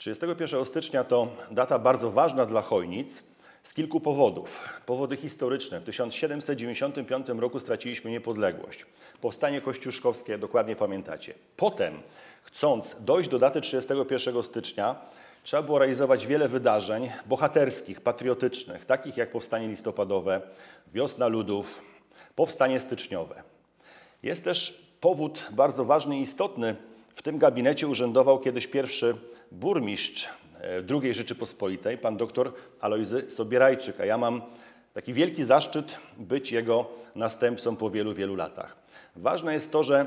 31 stycznia to data bardzo ważna dla Chojnic z kilku powodów. Powody historyczne. W 1795 roku straciliśmy niepodległość. Powstanie kościuszkowskie, dokładnie pamiętacie. Potem, chcąc dojść do daty 31 stycznia, trzeba było realizować wiele wydarzeń bohaterskich, patriotycznych, takich jak powstanie listopadowe, wiosna ludów, powstanie styczniowe. Jest też powód bardzo ważny i istotny, w tym gabinecie urzędował kiedyś pierwszy burmistrz e, II Rzeczypospolitej, pan doktor Alojzy Sobierajczyk, a ja mam taki wielki zaszczyt być jego następcą po wielu, wielu latach. Ważne jest to, że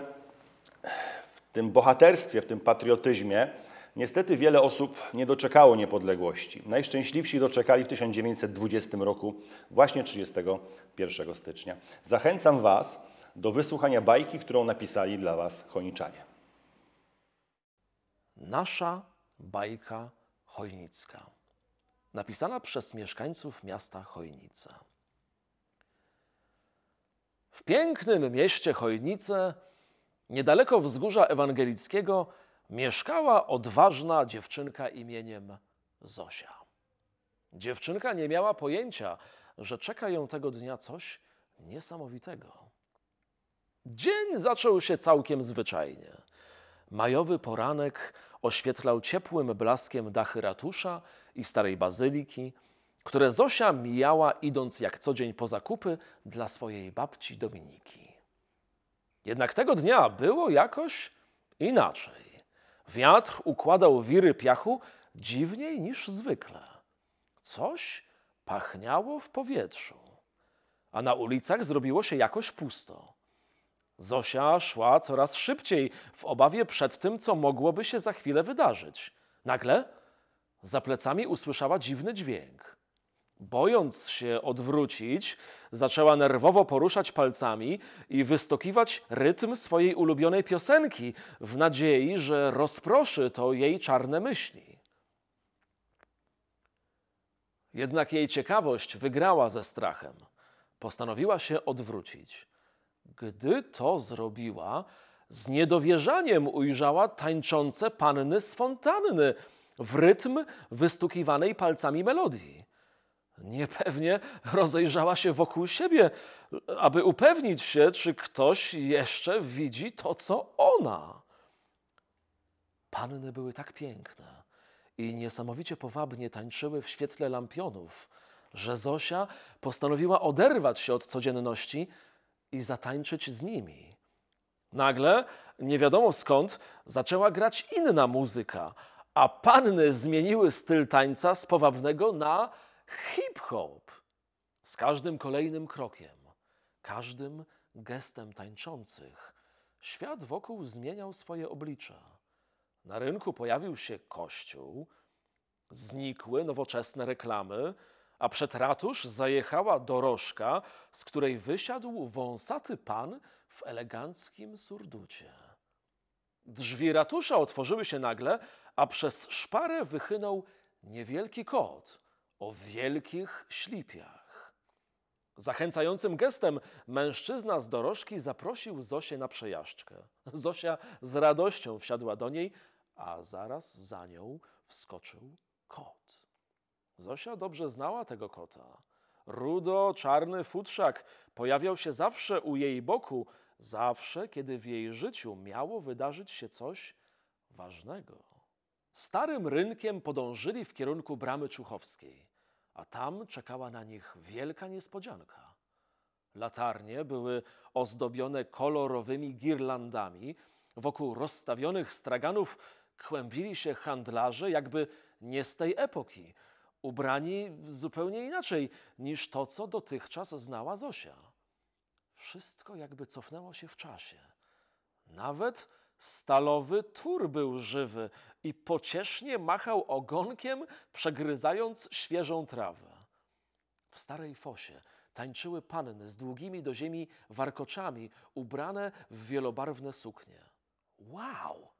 w tym bohaterstwie, w tym patriotyzmie niestety wiele osób nie doczekało niepodległości. Najszczęśliwsi doczekali w 1920 roku, właśnie 31 stycznia. Zachęcam Was do wysłuchania bajki, którą napisali dla Was Choniczanie. Nasza bajka chojnicka, napisana przez mieszkańców miasta Chojnice. W pięknym mieście Chojnice, niedaleko wzgórza ewangelickiego, mieszkała odważna dziewczynka imieniem Zosia. Dziewczynka nie miała pojęcia, że czeka ją tego dnia coś niesamowitego. Dzień zaczął się całkiem zwyczajnie. Majowy poranek oświetlał ciepłym blaskiem dachy ratusza i starej bazyliki, które Zosia mijała idąc jak co dzień po zakupy dla swojej babci Dominiki. Jednak tego dnia było jakoś inaczej. Wiatr układał wiry piachu dziwniej niż zwykle. Coś pachniało w powietrzu, a na ulicach zrobiło się jakoś pusto. Zosia szła coraz szybciej, w obawie przed tym, co mogłoby się za chwilę wydarzyć. Nagle za plecami usłyszała dziwny dźwięk. Bojąc się odwrócić, zaczęła nerwowo poruszać palcami i wystokiwać rytm swojej ulubionej piosenki, w nadziei, że rozproszy to jej czarne myśli. Jednak jej ciekawość wygrała ze strachem. Postanowiła się odwrócić. Gdy to zrobiła, z niedowierzaniem ujrzała tańczące panny z fontanny w rytm wystukiwanej palcami melodii. Niepewnie rozejrzała się wokół siebie, aby upewnić się, czy ktoś jeszcze widzi to, co ona. Panny były tak piękne i niesamowicie powabnie tańczyły w świetle lampionów, że Zosia postanowiła oderwać się od codzienności i zatańczyć z nimi. Nagle, nie wiadomo skąd, zaczęła grać inna muzyka, a panny zmieniły styl tańca z powabnego na hip-hop. Z każdym kolejnym krokiem, każdym gestem tańczących, świat wokół zmieniał swoje oblicze. Na rynku pojawił się kościół, znikły nowoczesne reklamy, a przed ratusz zajechała dorożka, z której wysiadł wąsaty pan w eleganckim surducie. Drzwi ratusza otworzyły się nagle, a przez szparę wychynął niewielki kot o wielkich ślipiach. Zachęcającym gestem mężczyzna z dorożki zaprosił Zosię na przejażdżkę. Zosia z radością wsiadła do niej, a zaraz za nią wskoczył kot. Zosia dobrze znała tego kota. Rudo, czarny futrzak pojawiał się zawsze u jej boku, zawsze, kiedy w jej życiu miało wydarzyć się coś ważnego. Starym rynkiem podążyli w kierunku bramy Czuchowskiej, a tam czekała na nich wielka niespodzianka. Latarnie były ozdobione kolorowymi girlandami, wokół rozstawionych straganów kłębili się handlarze, jakby nie z tej epoki – ubrani zupełnie inaczej niż to, co dotychczas znała Zosia. Wszystko jakby cofnęło się w czasie. Nawet stalowy tur był żywy i pociesznie machał ogonkiem, przegryzając świeżą trawę. W starej fosie tańczyły panny z długimi do ziemi warkoczami, ubrane w wielobarwne suknie. Wow!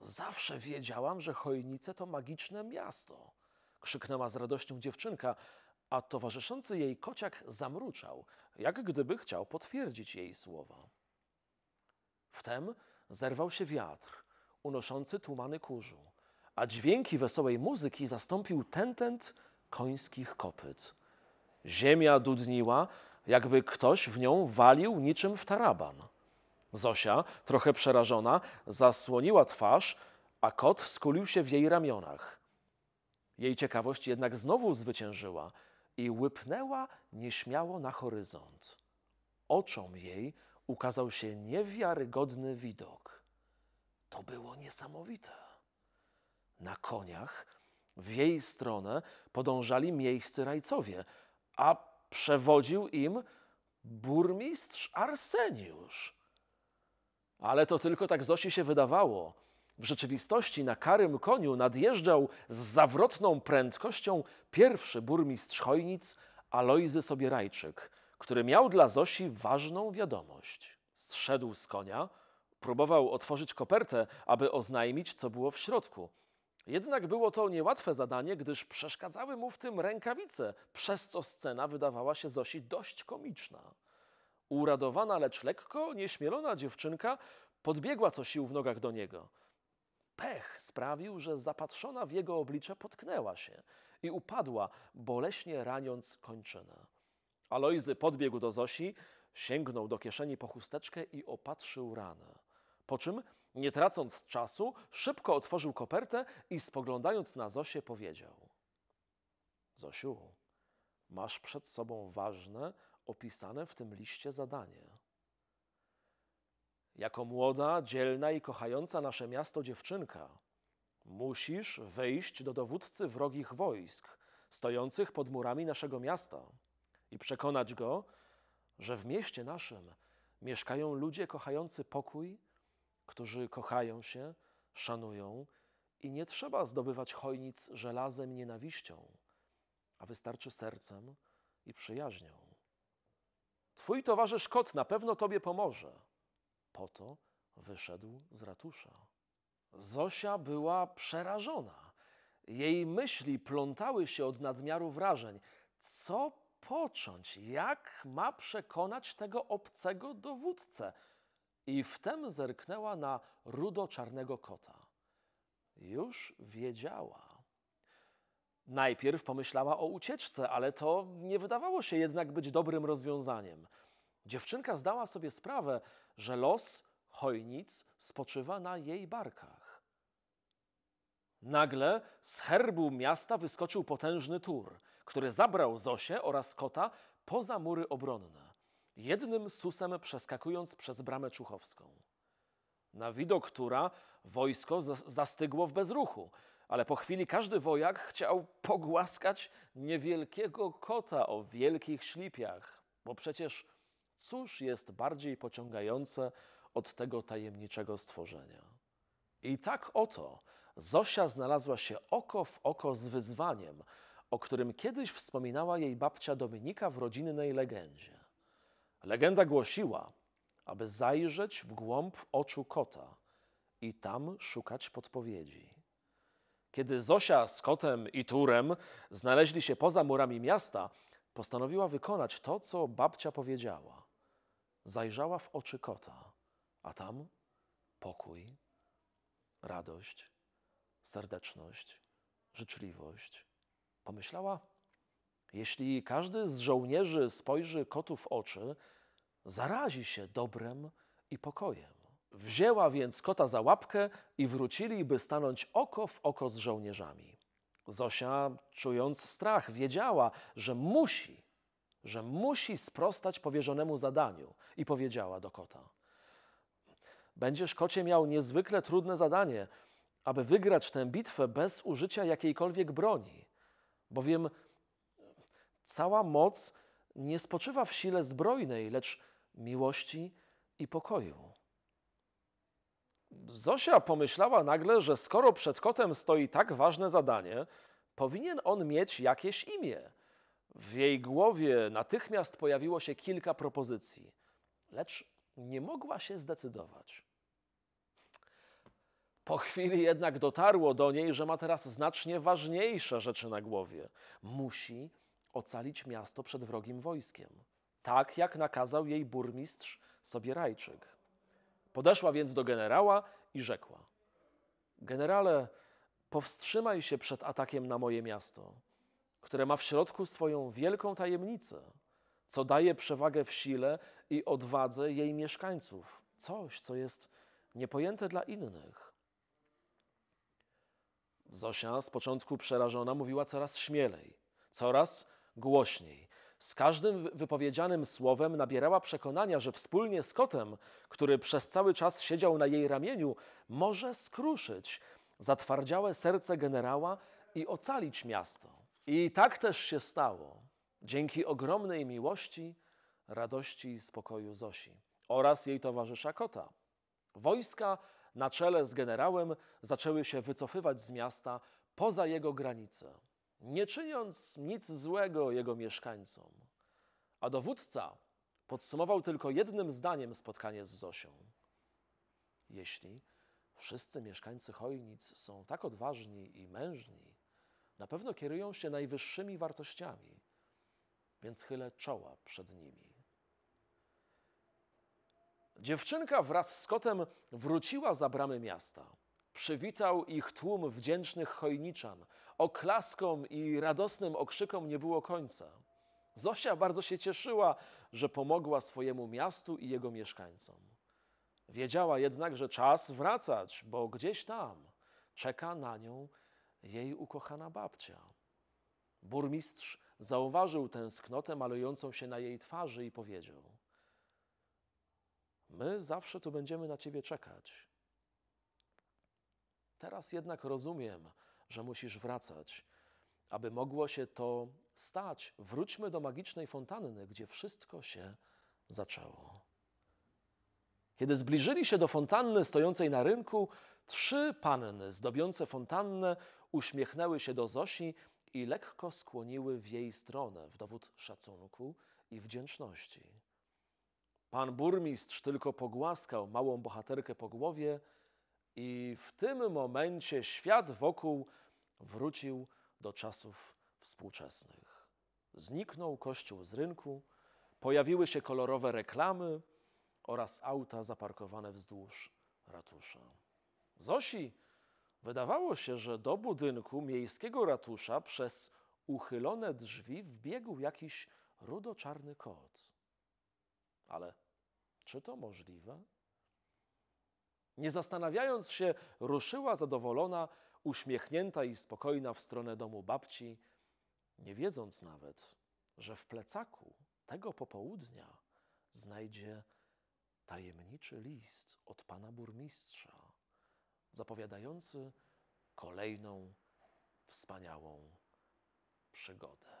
Zawsze wiedziałam, że Chojnice to magiczne miasto krzyknęła z radością dziewczynka, a towarzyszący jej kociak zamruczał, jak gdyby chciał potwierdzić jej słowa. Wtem zerwał się wiatr, unoszący tumany kurzu, a dźwięki wesołej muzyki zastąpił tentent końskich kopyt. Ziemia dudniła, jakby ktoś w nią walił niczym w taraban. Zosia, trochę przerażona, zasłoniła twarz, a kot skulił się w jej ramionach. Jej ciekawość jednak znowu zwyciężyła i łypnęła nieśmiało na horyzont. Oczom jej ukazał się niewiarygodny widok. To było niesamowite. Na koniach w jej stronę podążali miejscy rajcowie, a przewodził im burmistrz Arseniusz. Ale to tylko tak Zosi się wydawało. W rzeczywistości na karym koniu nadjeżdżał z zawrotną prędkością pierwszy burmistrz Chojnic Alojzy Sobierajczyk, który miał dla Zosi ważną wiadomość. Zszedł z konia, próbował otworzyć kopertę, aby oznajmić, co było w środku. Jednak było to niełatwe zadanie, gdyż przeszkadzały mu w tym rękawice, przez co scena wydawała się Zosi dość komiczna. Uradowana, lecz lekko nieśmielona dziewczynka podbiegła co sił w nogach do niego – Pech sprawił, że zapatrzona w jego oblicze potknęła się i upadła, boleśnie raniąc kończynę. Alojzy podbiegł do Zosi, sięgnął do kieszeni po chusteczkę i opatrzył ranę. Po czym, nie tracąc czasu, szybko otworzył kopertę i spoglądając na Zosię powiedział: Zosiu, masz przed sobą ważne, opisane w tym liście zadanie. Jako młoda, dzielna i kochająca nasze miasto dziewczynka, musisz wejść do dowódcy wrogich wojsk stojących pod murami naszego miasta i przekonać go, że w mieście naszym mieszkają ludzie kochający pokój, którzy kochają się, szanują i nie trzeba zdobywać hojnic żelazem nienawiścią, a wystarczy sercem i przyjaźnią. Twój towarzysz kot na pewno tobie pomoże po to wyszedł z ratusza. Zosia była przerażona. Jej myśli plątały się od nadmiaru wrażeń. Co począć? Jak ma przekonać tego obcego dowódcę? I wtem zerknęła na rudo-czarnego kota. Już wiedziała. Najpierw pomyślała o ucieczce, ale to nie wydawało się jednak być dobrym rozwiązaniem. Dziewczynka zdała sobie sprawę, że los hojnic spoczywa na jej barkach. Nagle z herbu miasta wyskoczył potężny tur, który zabrał Zosię oraz kota poza mury obronne, jednym susem przeskakując przez bramę czuchowską. Na widok tura wojsko zastygło w bezruchu, ale po chwili każdy wojak chciał pogłaskać niewielkiego kota o wielkich ślipiach, bo przecież Cóż jest bardziej pociągające od tego tajemniczego stworzenia? I tak oto Zosia znalazła się oko w oko z wyzwaniem, o którym kiedyś wspominała jej babcia Dominika w rodzinnej legendzie. Legenda głosiła, aby zajrzeć w głąb oczu kota i tam szukać podpowiedzi. Kiedy Zosia z kotem i Turem znaleźli się poza murami miasta, postanowiła wykonać to, co babcia powiedziała zajrzała w oczy kota, a tam pokój, radość, serdeczność, życzliwość. Pomyślała, jeśli każdy z żołnierzy spojrzy kotu w oczy, zarazi się dobrem i pokojem. Wzięła więc kota za łapkę i wrócili, by stanąć oko w oko z żołnierzami. Zosia, czując strach, wiedziała, że musi, że musi sprostać powierzonemu zadaniu, i powiedziała do kota: Będziesz kocie miał niezwykle trudne zadanie, aby wygrać tę bitwę bez użycia jakiejkolwiek broni, bowiem cała moc nie spoczywa w sile zbrojnej, lecz miłości i pokoju. Zosia pomyślała nagle, że skoro przed kotem stoi tak ważne zadanie, powinien on mieć jakieś imię. W jej głowie natychmiast pojawiło się kilka propozycji lecz nie mogła się zdecydować. Po chwili jednak dotarło do niej, że ma teraz znacznie ważniejsze rzeczy na głowie. Musi ocalić miasto przed wrogim wojskiem, tak jak nakazał jej burmistrz Sobierajczyk. Podeszła więc do generała i rzekła: Generale, powstrzymaj się przed atakiem na moje miasto, które ma w środku swoją wielką tajemnicę, co daje przewagę w sile i odwadze jej mieszkańców, coś, co jest niepojęte dla innych. Zosia z początku przerażona mówiła coraz śmielej, coraz głośniej. Z każdym wypowiedzianym słowem nabierała przekonania, że wspólnie z kotem, który przez cały czas siedział na jej ramieniu, może skruszyć zatwardziałe serce generała i ocalić miasto. I tak też się stało. Dzięki ogromnej miłości radości i spokoju Zosi oraz jej towarzysza Kota. Wojska na czele z generałem zaczęły się wycofywać z miasta poza jego granice, nie czyniąc nic złego jego mieszkańcom. A dowódca podsumował tylko jednym zdaniem spotkanie z Zosią. Jeśli wszyscy mieszkańcy Chojnic są tak odważni i mężni, na pewno kierują się najwyższymi wartościami, więc chylę czoła przed nimi. Dziewczynka wraz z kotem wróciła za bramy miasta. Przywitał ich tłum wdzięcznych chojniczan. Oklaskom i radosnym okrzykom nie było końca. Zosia bardzo się cieszyła, że pomogła swojemu miastu i jego mieszkańcom. Wiedziała jednak, że czas wracać, bo gdzieś tam czeka na nią jej ukochana babcia. Burmistrz zauważył tęsknotę malującą się na jej twarzy i powiedział – My zawsze tu będziemy na Ciebie czekać. Teraz jednak rozumiem, że musisz wracać. Aby mogło się to stać, wróćmy do magicznej fontanny, gdzie wszystko się zaczęło. Kiedy zbliżyli się do fontanny stojącej na rynku, trzy panny zdobiące fontannę uśmiechnęły się do Zosi i lekko skłoniły w jej stronę w dowód szacunku i wdzięczności. Pan burmistrz tylko pogłaskał małą bohaterkę po głowie i w tym momencie świat wokół wrócił do czasów współczesnych. Zniknął kościół z rynku, pojawiły się kolorowe reklamy oraz auta zaparkowane wzdłuż ratusza. Zosi wydawało się, że do budynku miejskiego ratusza przez uchylone drzwi wbiegł jakiś rudoczarny kot. Ale czy to możliwe? Nie zastanawiając się, ruszyła zadowolona, uśmiechnięta i spokojna w stronę domu babci, nie wiedząc nawet, że w plecaku tego popołudnia znajdzie tajemniczy list od pana burmistrza, zapowiadający kolejną wspaniałą przygodę.